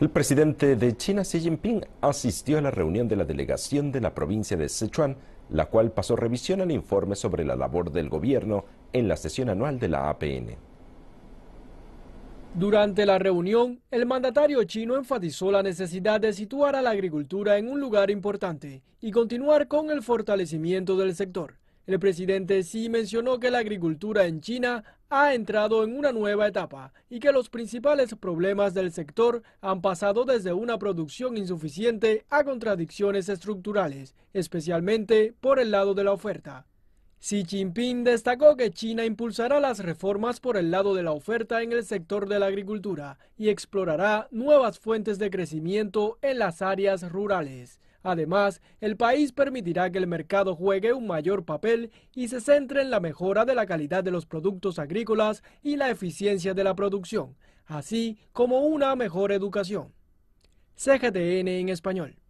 El presidente de China, Xi Jinping, asistió a la reunión de la delegación de la provincia de Sichuan, la cual pasó revisión al informe sobre la labor del gobierno en la sesión anual de la APN. Durante la reunión, el mandatario chino enfatizó la necesidad de situar a la agricultura en un lugar importante y continuar con el fortalecimiento del sector. El presidente Xi mencionó que la agricultura en China ha entrado en una nueva etapa y que los principales problemas del sector han pasado desde una producción insuficiente a contradicciones estructurales, especialmente por el lado de la oferta. Xi Jinping destacó que China impulsará las reformas por el lado de la oferta en el sector de la agricultura y explorará nuevas fuentes de crecimiento en las áreas rurales. Además, el país permitirá que el mercado juegue un mayor papel y se centre en la mejora de la calidad de los productos agrícolas y la eficiencia de la producción, así como una mejor educación. CGTN en español.